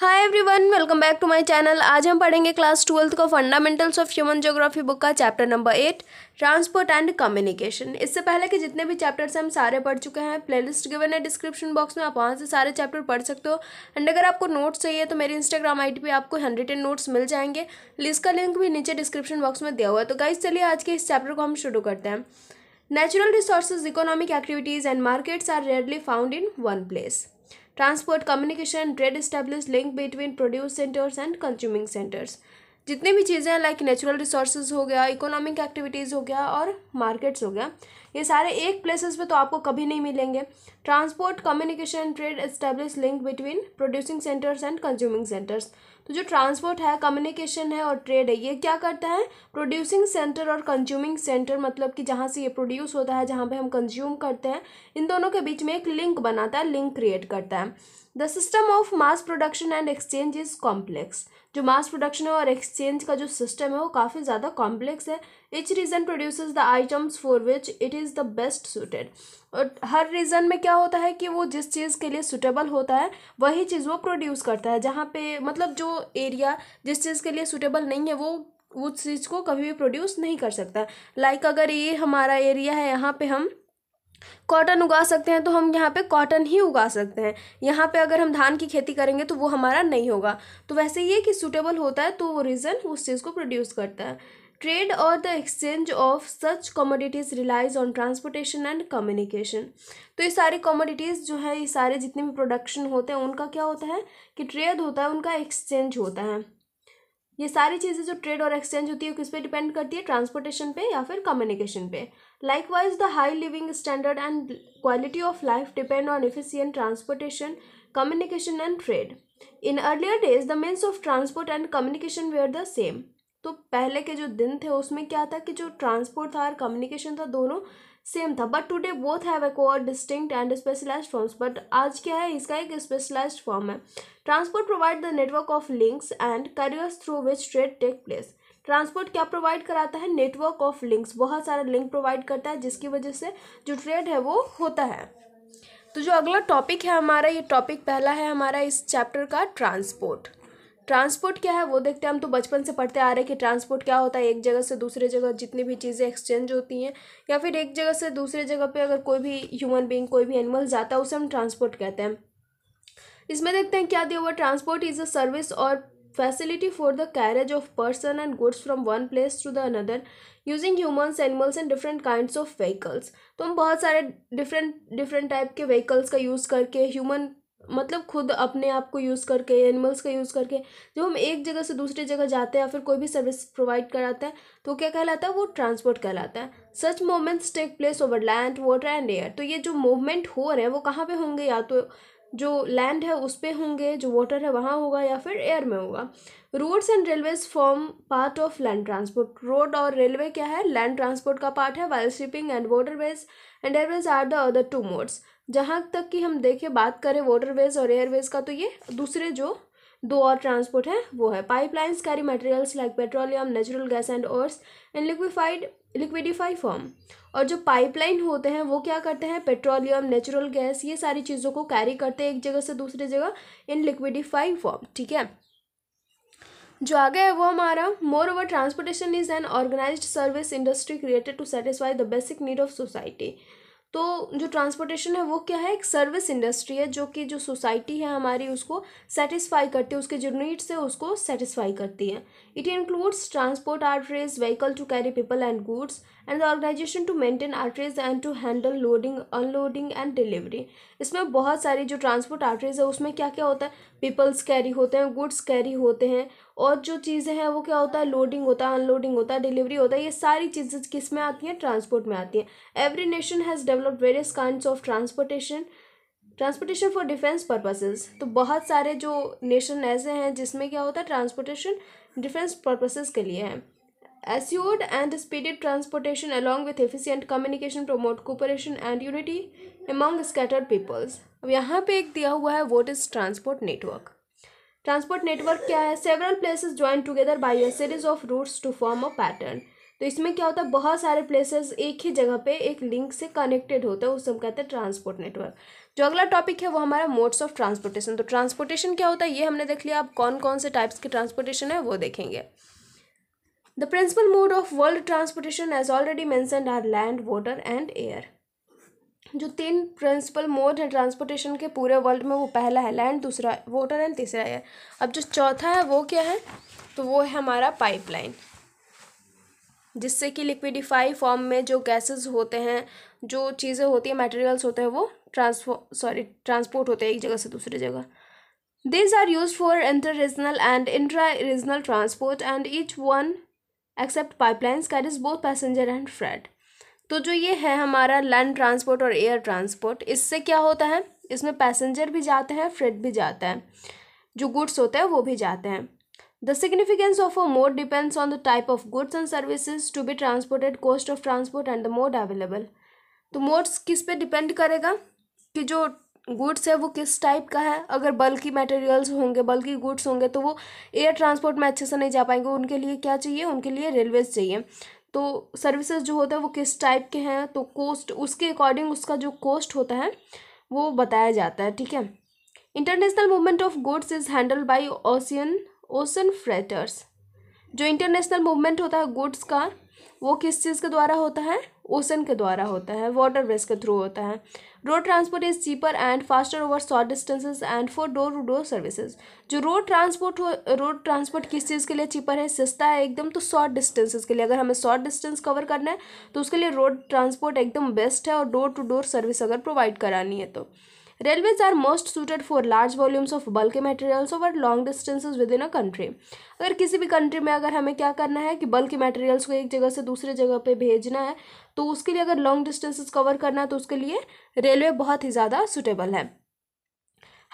Hi everyone welcome back to my channel आज हम पढ़ेंगे क्लास ट्वेल्थ का fundamentals of human geography book का chapter number eight transport and communication इससे पहले कि जितने भी चैप्टर्स हम सारे पढ़ चुके हैं प्लेलिस्ट गिवन है डिस्क्रिप्शन बॉक्स में आप वहाँ से सारे चैप्टर पढ़ सकते हो एंड अगर आपको नोट्स चाहिए तो मेरे इंस्टाग्राम आई डी आपको हंड्रेड नोट्स मिल जाएंगे लिस्ट का लिंक भी नीचे डिस्क्रिप्शन बॉक्स में दिया हुआ है तो गाइज चलिए आज के इस चैप्टर को हम शुरू करते हैं natural resources economic activities and markets are rarely found in one place transport communication trade establish link between produce centres and consuming centres जितनी भी चीज़ें हैं लाइक नेचुरल रिसोर्सेज हो गया इकोनॉमिक एक्टिविटीज़ हो गया और मार्केट्स हो गया ये सारे एक प्लेसेस पे तो आपको कभी नहीं मिलेंगे transport communication trade establish link between producing centres and consuming centres तो जो ट्रांसपोर्ट है कम्युनिकेशन है और ट्रेड है ये क्या करता है प्रोड्यूसिंग सेंटर और कंज्यूमिंग सेंटर मतलब कि जहाँ से ये प्रोड्यूस होता है जहाँ पे हम कंज्यूम करते हैं इन दोनों के बीच में एक लिंक बनाता है लिंक क्रिएट करता है the system of mass production and exchange is complex जो मास प्रोडक्शन है और एक्सचेंज का जो सिस्टम है वो काफ़ी ज़्यादा कॉम्प्लेक्स है each region produce the items for which it is the best suited और हर रीज़न में क्या होता है कि वो जिस चीज़ के लिए सुटेबल होता है वही चीज़ वो प्रोड्यूस करता है जहाँ पे मतलब जो एरिया जिस चीज़ के लिए सुटेबल नहीं है वो उस चीज़ को कभी भी प्रोड्यूस नहीं कर सकता लाइक like अगर ये हमारा एरिया है यहाँ पर हम कॉटन उगा सकते हैं तो हम यहाँ पे कॉटन ही उगा सकते हैं यहाँ पे अगर हम धान की खेती करेंगे तो वो हमारा नहीं होगा तो वैसे ये कि सूटेबल होता है तो वो रीज़न उस चीज़ को प्रोड्यूस करता है ट्रेड और the exchange of such commodities relies on transportation and communication तो ये सारी कमोडिटीज़ जो है ये सारे जितने भी प्रोडक्शन होते हैं उनका क्या होता है कि ट्रेड होता है उनका एक्सचेंज होता है ये सारी चीज़ें जो ट्रेड और एक्सचेंज होती है किस पे डिपेंड करती है ट्रांसपोर्टेशन पे या फिर कम्युनिकेशन पे Likewise, the high living standard and quality of life depend on efficient transportation, communication, and trade. In earlier days the means of transport and communication were the same तो पहले के जो दिन थे उसमें क्या था कि जो ट्रांसपोर्ट था और कम्युनिकेशन था दोनों सेम था but today both have acquire distinct and specialise forms but आज क्या है इसका एक स्पेशलाइज्ड फॉर्म है transport provide the network of links and carriers through which trade take place transport क्या प्रोवाइड कराता है नेटवर्क ऑफ लिंक्स बहुत सारा लिंक प्रोवाइड करता है जिसकी वजह से जो ट्रेड है वो होता है तो जो अगला टॉपिक है हमारा ये टॉपिक पहला है हमारा इस चैप्टर का ट्रांसपोर्ट ट्रांसपोर्ट क्या है वो देखते हैं हम तो बचपन से पढ़ते आ रहे हैं कि ट्रांसपोर्ट क्या होता है एक जगह से दूसरे जगह जितनी भी चीज़ें एक्सचेंज होती हैं या फिर एक जगह से दूसरे जगह पे अगर कोई भी ह्यूमन बीइंग कोई भी एनिमल जाता है उसे हम ट्रांसपोर्ट कहते हैं इसमें देखते हैं क्या दिया हुआ transport is a service or facility for the carriage of person and goods from one place to the another using humans animals and different kind of vehicles तो हम बहुत सारे डिफरेंट डिफरेंट टाइप के व्हीकल्स का use करके human मतलब खुद अपने आप को यूज़ करके एनिमल्स का यूज़ करके जब हम एक जगह से दूसरी जगह जाते हैं या फिर कोई भी सर्विस प्रोवाइड कराते हैं तो क्या कहलाता है वो ट्रांसपोर्ट कहलाता है such movements take place over land water and air तो ये जो मूवमेंट हो रहे हैं वो कहाँ पे होंगे या तो जो लैंड है उस पर होंगे जो वाटर है वहाँ होगा या फिर एयर में होगा roads and railways form part of land transport road और रेलवे क्या है लैंड ट्रांसपोर्ट का पार्ट है while shipping and waterways and airways are the other two modes जहाँ तक कि हम देखें बात करें वाटरवेज और एयरवेज का तो ये दूसरे जो दो और ट्रांसपोर्ट है वो है pipelines carry materials like petroleum natural gas and ores in liquefied liquidify form और जो पाइपलाइन होते हैं वो क्या करते हैं पेट्रोलियम नेचुरल गैस ये सारी चीज़ों को कैरी करते हैं एक जगह से दूसरी जगह इन लिक्विडिफाई फॉर्म ठीक है जो आगे है वो हमारा moreover transportation is an organise service industry created to satisfy the basic need of society तो जो ट्रांसपोर्टेशन है वो क्या है एक सर्विस इंडस्ट्री है जो कि जो सोसाइटी है हमारी उसको सेटिस्फाई करती है उसके जो नीड्स है उसको सेटिस्फाई करती है It includes transport arteries, vehicle to carry people and goods, and the organization to maintain arteries and to handle loading, unloading and delivery. इसमें बहुत सारी जो transport arteries है उसमें क्या क्या होता है peoples carry होते हैं goods carry होते हैं और जो चीज़ें हैं वो क्या होता है लोडिंग होता है अनलोडिंग होता है डिलीवरी होता है ये सारी चीज़ें किस में आती हैं ट्रांसपोर्ट में आती हैं every nation has developed various kind of transportation transportation for defence purposes तो बहुत सारे जो नेशन ऐसे हैं जिसमें क्या होता है ट्रांसपोर्टेशन डिफेंस पर्पसेस के लिए है assured and speeded transportation along with efficient communication promote cooperation and unity among scattered peoples अब यहाँ पे एक दिया हुआ है what is transport network transport network क्या है several places join together by a series of routes to form a pattern तो इसमें क्या होता है बहुत सारे प्लेसेस एक ही जगह पे एक लिंक से कनेक्टेड होते हैं उस हम कहते हैं ट्रांसपोर्ट नेटवर्क जो अगला टॉपिक है वो हमारा मोड्स ऑफ ट्रांसपोर्टेशन तो ट्रांसपोर्टेशन क्या होता है ये हमने देख लिया आप कौन कौन से टाइप्स के ट्रांसपोर्टेशन है वो देखेंगे the principal mode of world transportation as already mentioned are land water and air जो तीन प्रिंसिपल मोड है ट्रांसपोर्टेशन के पूरे वर्ल्ड में वो पहला है लैंड दूसरा वाटर एंड तीसरा एयर अब जो चौथा है वो क्या है तो वो है हमारा पाइपलाइन जिससे कि लिक्विडिफाई फॉर्म में जो गैसेस होते हैं जो चीज़ें होती हैं मटेरियल्स होते हैं वो ट्रांसफो सॉरी ट्रांसपोर्ट होते हैं एक जगह से दूसरी जगह these are use for inter regional and intra regional transport and each one except pipelines कैट is both passenger and freight तो जो ये है हमारा लैंड ट्रांसपोर्ट और एयर ट्रांसपोर्ट इससे क्या होता है इसमें पैसेंजर भी जाते हैं फ्रेड भी जाता है जो गुड्स होते हैं वो भी जाते हैं The significance of a mode depends on the type of goods and services to be transported, cost of transport and the mode available. तो मोड्स किस पे डिपेंड करेगा कि जो गुड्स है वो किस टाइप का है अगर बल्कि मटेरियल्स होंगे बल्कि गुड्स होंगे तो वो एयर ट्रांसपोर्ट में अच्छे से नहीं जा पाएंगे उनके लिए क्या चाहिए उनके लिए रेलवेज चाहिए तो सर्विसेज जो होता है वो किस टाइप के हैं तो कोस्ट उसके अकॉर्डिंग उसका जो कोस्ट होता है वो बताया जाता है ठीक है international movement of goods is handle by ocean ocean freighters जो इंटरनेशनल मूवमेंट होता है गुड्स का वो किस चीज़ के द्वारा होता है ओसन के द्वारा होता है वाटर वेज के थ्रू होता है road transport is cheaper and faster over short distances and for door to door services जो रोड ट्रांसपोर्ट हो रोड ट्रांसपोर्ट किस चीज़ के लिए चीपर है सस्ता है एकदम तो शॉर्ट डिस्टेंसेज के लिए अगर हमें शॉर्ट डिस्टेंस कवर करना है तो उसके लिए रोड ट्रांसपोर्ट एकदम बेस्ट है और डोर टू डोर सर्विस अगर प्रोवाइड करानी है तो railways are most suited for large volumes of bulk materials over long distances within a country अगर किसी भी कंट्री में अगर हमें क्या करना है कि बल्क मटेरियल्स को एक जगह से दूसरे जगह पे भेजना है तो उसके लिए अगर लॉन्ग डिस्टेंसेस कवर करना है तो उसके लिए रेलवे बहुत ही ज़्यादा सुटेबल है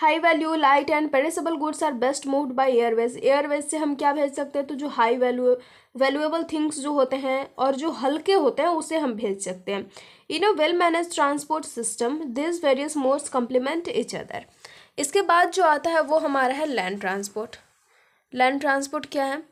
high value light and perishable goods are best moved by airways airways से हम क्या भेज सकते हैं तो जो हाई वैल्यू वैल्यूएबल थिंग्स जो होते हैं और जो हल्के होते हैं उसे हम भेज सकते हैं in a well manage transport system this various modes complement each other इसके बाद जो आता है वो हमारा है लैंड ट्रांसपोर्ट लैंड ट्रांसपोर्ट क्या है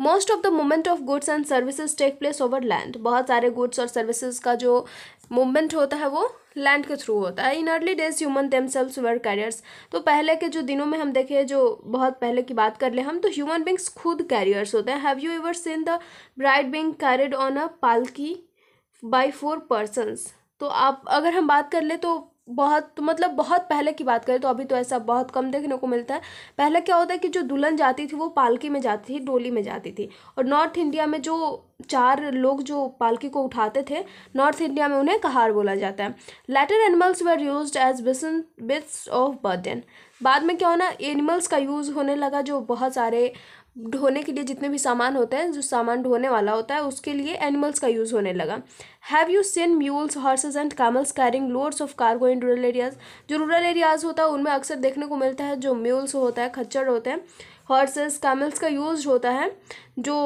most of the movement of goods and services take place over land बहुत सारे गुड्स और सर्विसेज का जो मूवमेंट होता है वो लैंड के थ्रू होता है in early days human themselves were carriers तो पहले के जो दिनों में हम देखें जो बहुत पहले की बात कर ले हम तो ह्यूमन बींग्स खुद कैरियर्स होते हैं have you ever seen the bride being carried on a palki by four persons तो आप अगर हम बात कर ले तो बहुत मतलब बहुत पहले की बात करें तो अभी तो ऐसा बहुत कम देखने को मिलता है पहले क्या होता है कि जो दुल्हन जाती थी वो पालकी में जाती थी डोली में जाती थी और नॉर्थ इंडिया में जो चार लोग जो पालकी को उठाते थे नॉर्थ इंडिया में उन्हें कहार बोला जाता है later animals were use as beasts beasts of burden बाद में क्या होना एनिमल्स का यूज़ होने लगा जो बहुत सारे ढोने के लिए जितने भी सामान होते हैं जो सामान ढोने वाला होता है उसके लिए एनिमल्स का यूज़ होने लगा have you seen mules horses and camels carrying loads of cargo in rural areas जो रूरल एरियाज होता है उनमें अक्सर देखने को मिलता है जो म्यूल्स होता है खच्चर होते हैं हॉर्सेस कैमल्स का यूज़ होता है जो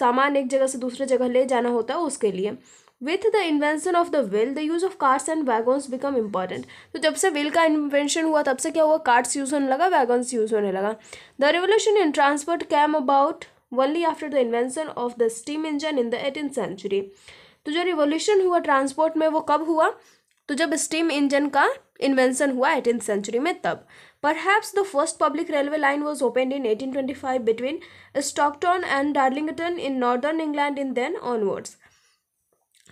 सामान एक जगह से दूसरे जगह ले जाना होता है उसके लिए with the invention of the wheel the use of carts and wagons become important तो जब से व्हील का इन्वेंशन हुआ तब से क्या हुआ कार्ड्स यूज़ होने लगा वैगन्स यूज़ होने लगा the revolution in transport came about only after the invention of the steam engine in the eighteen century तो जो रिवोल्यूशन हुआ ट्रांसपोर्ट में वो कब हुआ तो जब स्टीम इंजन का इन्वेंशन हुआ एटीन सेंचुरी में तब first public railway line was open in eighteen twenty five between Stockton and Darlington in northern England in then onwards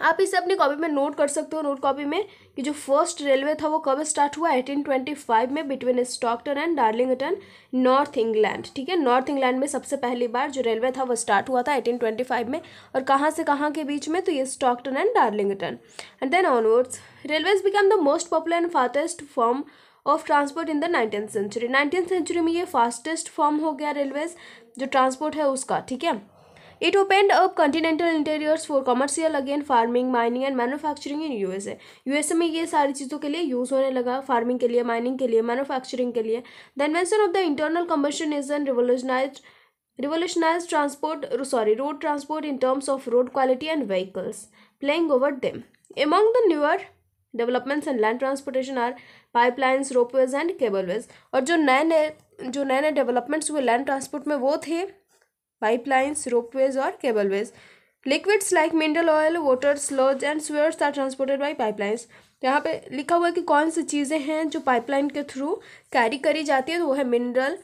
आप इसे अपनी कॉपी में नोट कर सकते हो नोट कॉपी में कि जो फर्स्ट रेलवे था वो कब स्टार्ट हुआ 1825 में between Stockton and Darlington north England ठीक है नॉर्थ इंग्लैंड में सबसे पहली बार जो रेलवे था वो स्टार्ट हुआ था 1825 में और कहाँ से कहाँ के बीच में तो ये Stockton and Darlington and then onwards railways become the most popular and fastest form of transport in the nineteen century nineteen century में ये फास्टेस्ट फॉर्म हो गया रेलवेज जो ट्रांसपोर्ट है उसका ठीक है it opened up continental interiors for commercial again farming mining and manufacturing in usa usa में ये सारी चीज़ों के लिए यूज़ होने लगा फार्मिंग के लिए माइनिंग के लिए मैनुफैक्चरिंग के लिए the invention of the internal combustion is an revolutionise revolutionise transport sorry road transport in terms of road quality and vehicles playing over them among the newer developments and land transportation are pipelines ropeways and cableways और जो नए नए जो नए नए developments हुए land transport में वो थे pipelines, ropeways or cableways. Liquids like mineral oil water sludges and sewers are transported by pipelines यहाँ पे लिखा हुआ है कि कौन सी चीज़ें हैं जो पाइपलाइन के थ्रू कैरी करी जाती है तो वो है mineral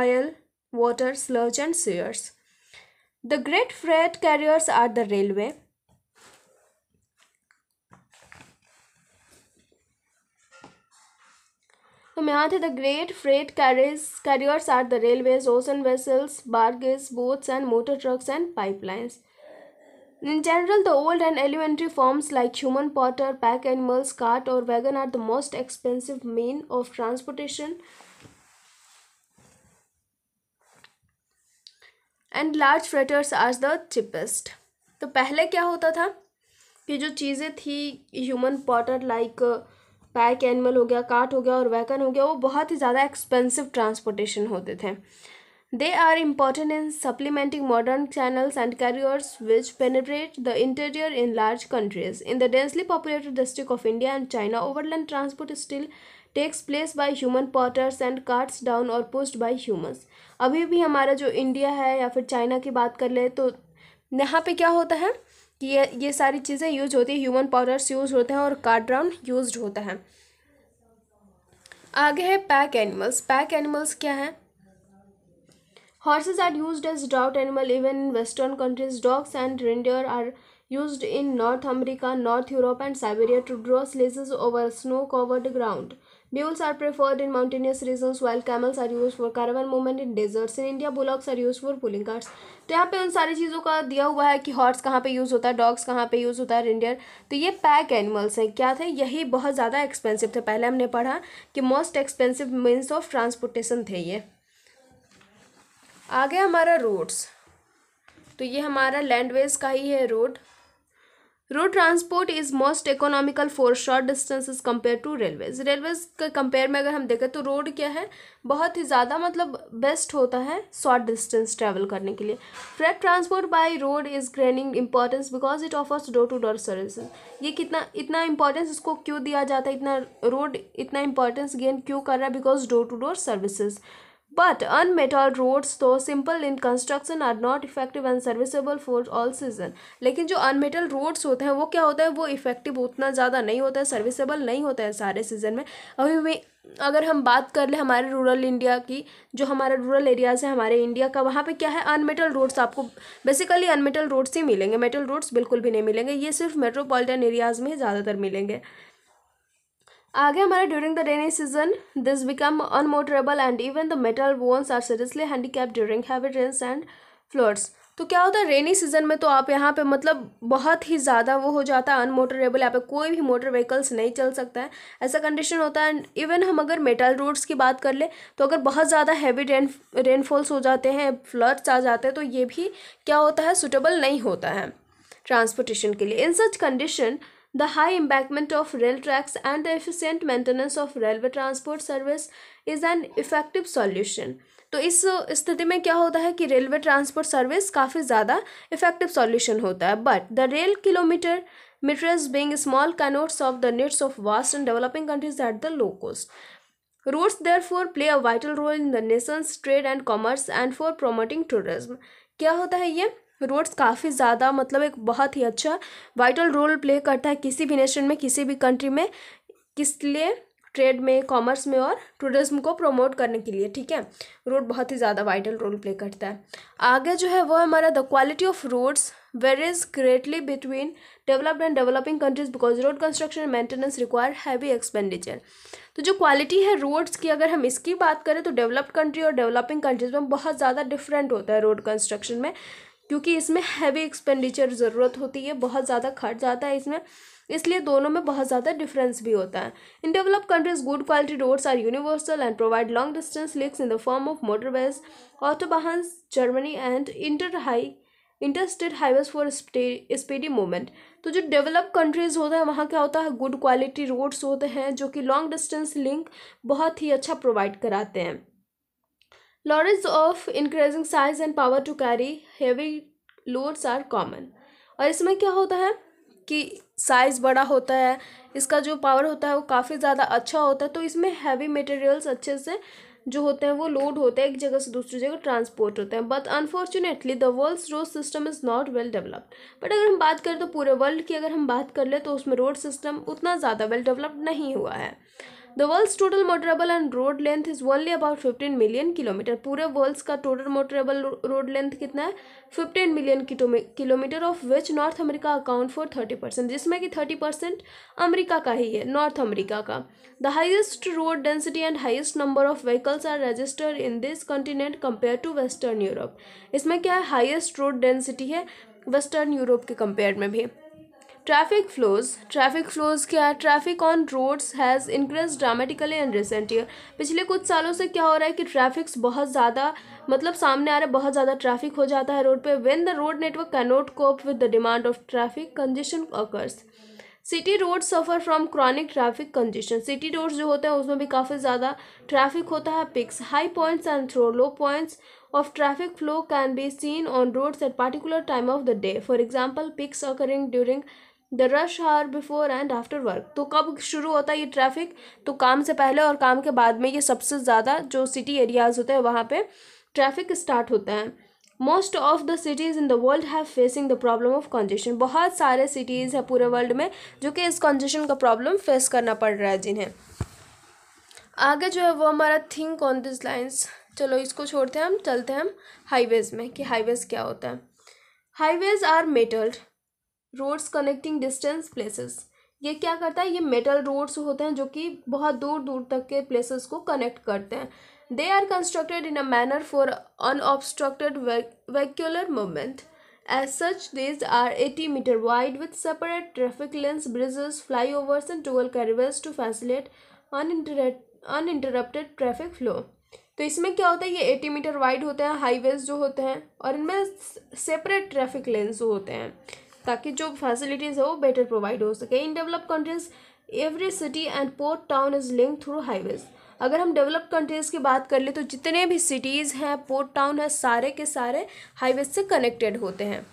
oil water sludge and sewers the great freight carriers are the railway हम यहाँ थे the great freight carriage carriers are the railway ocean vessels barges boats and motor trucks and pipelines in general the old and elementary forms like human porter pack animals cart or wagon are the most expensive mean of transportation and large freighters are the cheapest तो पहले क्या होता था कि जो चीज़ें थी human porter like pack animal हो गया काट हो गया और वैकन हो गया वो बहुत ही ज़्यादा एक्सपेंसिव ट्रांसपोर्टेशन होते थे they are important in supplementing modern channels and carriers which penetrate the interior in large countries in the densely populated district of India and China overland transport still takes place by human porters and carts drawn or pushed by humans अभी भी हमारा जो India है या फिर China की बात कर ले तो यहाँ पर क्या होता है कि ये ये सारी चीज़ें यूज होती है ह्यूमन पाउडर्स यूज होते हैं और कार्ड्राउन यूज होता है आगे है पैक एनिमल्स पैक एनिमल्स क्या है horses are use as draught animal even in western countries dogs and reindeer are use in North America north Europe and Siberia to draw sledge over snow covered ground Mules are preferred in mountainous regions while camels are used for caravan movement in deserts. In India, bullocks are used for pulling carts. तो यहाँ पे उन सारी चीज़ों का दिया हुआ है कि हॉर्स कहाँ पे यूज़ होता है डॉग्स कहाँ पे यूज़ होता है रेंडियर तो ये पैक एनिमल्स हैं क्या थे यही बहुत ज़्यादा एक्सपेंसिव थे पहले हमने पढ़ा कि most expensive means of transportation थे ये आगे हमारा रोड्स तो ये हमारा लैंडवेज का ही है road road transport is most economical for short distances compare to railways railways के कंपेयर में अगर हम देखें तो रोड क्या है बहुत ही ज़्यादा मतलब बेस्ट होता है शॉर्ट डिस्टेंस ट्रेवल करने के लिए freight transport by road is gaining importance because it offers door to door services ये कितना इतना इंपॉर्टेंस इसको क्यों दिया जाता है इतना रोड इतना इंपॉर्टेंस गेन क्यों कर रहा है because door to door services But unmetalled roads though simple in construction are not effective and serviceable for all season. लेकिन जो अनमेटल रोड्स होते हैं वो क्या होता है वो इफेक्टिव उतना ज़्यादा नहीं होता है सर्विसेबल नहीं होता है सारे सीज़न में अभी भी अगर हम बात कर ले हमारे रूरल इंडिया की जो हमारा रूरल एरियाज़ है हमारे इंडिया का वहाँ पे क्या है अनमेटल रोड्स आपको बेसिकली अनमेटल रोड्स ही मिलेंगे मेटल रोड्स बिल्कुल भी नहीं मिलेंगे ये सिर्फ मेट्रोपॉलिटन एरियाज़ में ज़्यादातर मिलेंगे आगे हमारा during the rainy season this become unmotorable and even the metal ones are seriously handicap during heavy rains and floods तो क्या होता है रेनी सीजन में तो आप यहाँ पे मतलब बहुत ही ज़्यादा वो हो जाता है अनमोटरेबल यहाँ पे कोई भी मोटर व्हीकल्स नहीं चल सकता है ऐसा कंडीशन होता है एंड इवन हम अगर मेटल रोड्स की बात कर ले तो अगर बहुत ज़्यादा हैवी रेन रेनफॉल्स हो जाते हैं फ्लड्स आ जाते हैं तो ये भी क्या होता है सुटेबल नहीं होता है ट्रांसपोर्टेशन के लिए in such condition the high embankment of rail tracks and the efficient maintenance of railway transport service is an effective solution तो इस स्थिति में क्या होता है कि रेलवे ट्रांसपोर्ट सर्विस काफ़ी ज़्यादा इफेक्टिव सॉल्यूशन होता है but the rail kilometre metres being small cannots of the needs of vast and developing countries at the low cost routes therefore play a vital role in the nation's trade and commerce and for promoting tourism क्या होता है ये roads काफ़ी ज़्यादा मतलब एक बहुत ही अच्छा वाइटल रोल प्ले करता है किसी भी नेशन में किसी भी कंट्री में किस लिए ट्रेड में कॉमर्स में और टूरिज्म को प्रमोट करने के लिए ठीक है रोड बहुत ही ज़्यादा वाइटल रोल प्ले करता है आगे जो है वो हमारा the quality of roads varies greatly between developed and developing countries because road construction maintenance require heavy expenditure तो जो क्वालिटी है रोड्स की अगर हम इसकी बात करें तो डेवलप्ड कंट्री और डेवलपिंग कंट्रीज में बहुत ज़्यादा डिफरेंट होता है रोड कंस्ट्रक्शन में क्योंकि इसमें हैवी एक्सपेंडिचर ज़रूरत होती है बहुत ज़्यादा खर्च जाता है इसमें इसलिए दोनों में बहुत ज़्यादा डिफरेंस भी होता है in develop countries good quality roads are universal and provide long distance links in the form of motorways autobahn Germany and inter high interstate highways for speedy movement तो जो डेवलप कंट्रीज़ होता है वहाँ क्या होता है good quality roads होते हैं जो कि लॉन्ग डिस्टेंस लिंक बहुत ही अच्छा प्रोवाइड कराते हैं lorries of increasing size and power to carry heavy loads are common और इसमें क्या होता है कि साइज़ बड़ा होता है इसका जो पावर होता है वो काफ़ी ज़्यादा अच्छा होता है तो इसमें हैवी मटेरियल्स अच्छे से जो होते हैं वो लोड होते हैं एक जगह से दूसरी जगह ट्रांसपोर्ट होते हैं but unfortunately the world's road system is not well developed but अगर हम बात करें तो पूरे वर्ल्ड की अगर हम बात कर ले तो उसमें रोड सिस्टम उतना ज़्यादा वेल डेवलप्ड नहीं हुआ है the world total motorable and road length is only about fifteen million kilometre पूरे वर्ल्ड का टोटल मोटरेबल रोड लेंथ कितना है fifteen million kilometre of which North America account for thirty percent जिसमें कि thirty percent अमरीका का ही है North America का the highest road density and highest number of vehicles are registered in this continent compare to western Europe इसमें क्या है highest road density है वेस्टर्न यूरोप के कम्पेयर में भी ट्रैफिक फ्लोज ट्रैफिक फ्लोज क्या है traffic on roads has increase dramatically in recent year पिछले कुछ सालों से क्या हो रहा है कि ट्रैफिक्स बहुत ज़्यादा मतलब सामने आ रहा है बहुत ज़्यादा ट्रैफिक हो जाता है रोड पे when the road network cannot cope with the demand of traffic congestion occurs city road suffer from chronic traffic congestion city roads जो होते हैं उसमें भी काफ़ी ज़्यादा ट्रैफिक होता है peaks high points and through low points of traffic flow can be seen on roads at particular time of the day for example peaks occurring during the rush hour before and after work तो कब शुरू होता है ये traffic तो काम से पहले और काम के बाद में ये सबसे ज़्यादा जो सिटी एरियाज़ होते हैं वहाँ पे ट्रैफिक स्टार्ट होता है most of the cities in the world have facing the problem of congestion बहुत सारे सिटीज़ हैं पूरे वर्ल्ड में जो कि इस कंजेशन का प्रॉब्लम फेस करना पड़ रहा है जिन्हें आगे जो है वो हमारा थिंक ऑन दिस लाइन्स चलो इसको छोड़ते हैं हम चलते हैं हम हाईवेज़ में कि हाईवेज़ क्या होता है highways are metalled roads connecting distance places ये क्या करता है ये मेटल रोड्स होते हैं जो कि बहुत दूर दूर तक के प्लेसेस को कनेक्ट करते हैं they are constructed in a manner for unobstructed vehicular moment as such these are eighty metre wide with separate traffic lanes bridges flyovers and dual carriageway to facilitate uninterrupted traffic flow तो इसमें क्या होता है ये eighty metre wide होते हैं highways जो होते हैं और इनमें सेपरेट ट्रैफिक लेंस होते हैं ताकि जो फैसिलिटीज़ है वो बेटर प्रोवाइड हो सके in develop countries every city and port town is link through highways अगर हम डेवलप कंट्रीज़ की बात कर ले तो जितने भी सिटीज़ हैं पोर्ट टाउन है सारे के सारे हाईवे से कनेक्टेड होते हैं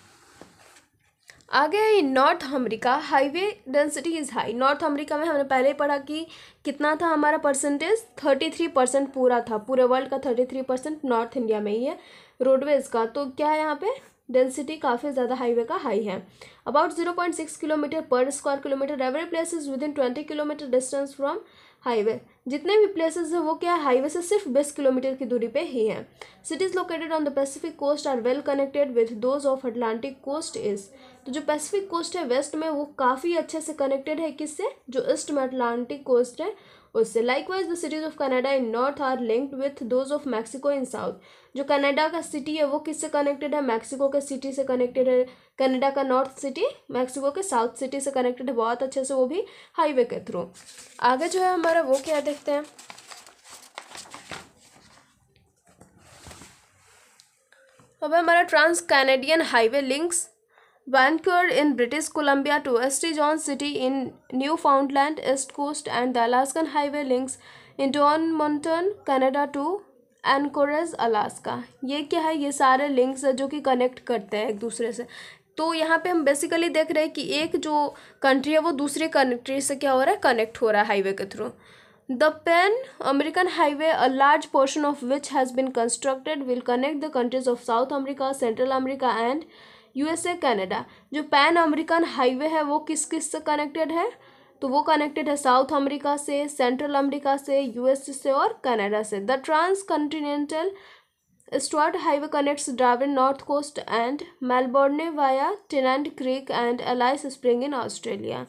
आगे in North America highway density is high North America में हमने पहले ही पढ़ा कि कितना था हमारा परसेंटेज थर्टी थ्री परसेंट पूरा था पूरे वर्ल्ड का thirty three percent North India में ही है रोडवेज़ का तो क्या है यहाँ पे डेंसिटी काफ़ी ज़्यादा हाईवे का हाई है about zero point six kilometre per square kilometre every place is within twenty kilometre distance from highway जितने भी प्लेसेस हैं वो क्या हाईवे से सिर्फ बीस किलोमीटर की दूरी पे ही हैं cities located on the Pacific coast are well connected with those of Atlantic coast is तो जो पैसिफिक कोस्ट है वेस्ट में वो काफ़ी अच्छे से कनेक्टेड है किससे जो ईस्ट में अटलांटिक कोस्ट है उससे likewise the cities of Canada in north are linked with those of Mexico in south जो कनाडा का सिटी है वो किससे कनेक्टेड है मैक्सिको के सिटी से कनेक्टेड है कनाडा का नॉर्थ सिटी मैक्सिको के साउथ सिटी से कनेक्टेड है बहुत अच्छे से वो भी हाईवे के थ्रू आगे जो है हमारा वो क्या देखते हैं अब हमारा trans Canadian highway links in British Columbia to St John city in in Newfoundland, coast and the Alaskan highway links in don Edmonton, Canada to Anchorage Alaska ये क्या है ये सारे लिंक्स है जो कि कनेक्ट करते हैं एक दूसरे से तो यहाँ पे हम बेसिकली देख रहे हैं कि एक जो कंट्री है वो दूसरे कंट्री से क्या हो रहा है कनेक्ट हो रहा है हाईवे के through the Pan American highway a large portion of which has been constructed will connect the countries of South America Central America and USA Canada जो पैन अमेरिकन हाईवे है वो किस किस से कनेक्टेड है तो वो कनेक्टेड है साउथ अमेरिका से सेंट्रल अमेरिका से यूएसए से और कनाडा से the trans continental Stuart highway connects Darwin north coast and Melbourne via Tennant Creek and Alice spring in Australia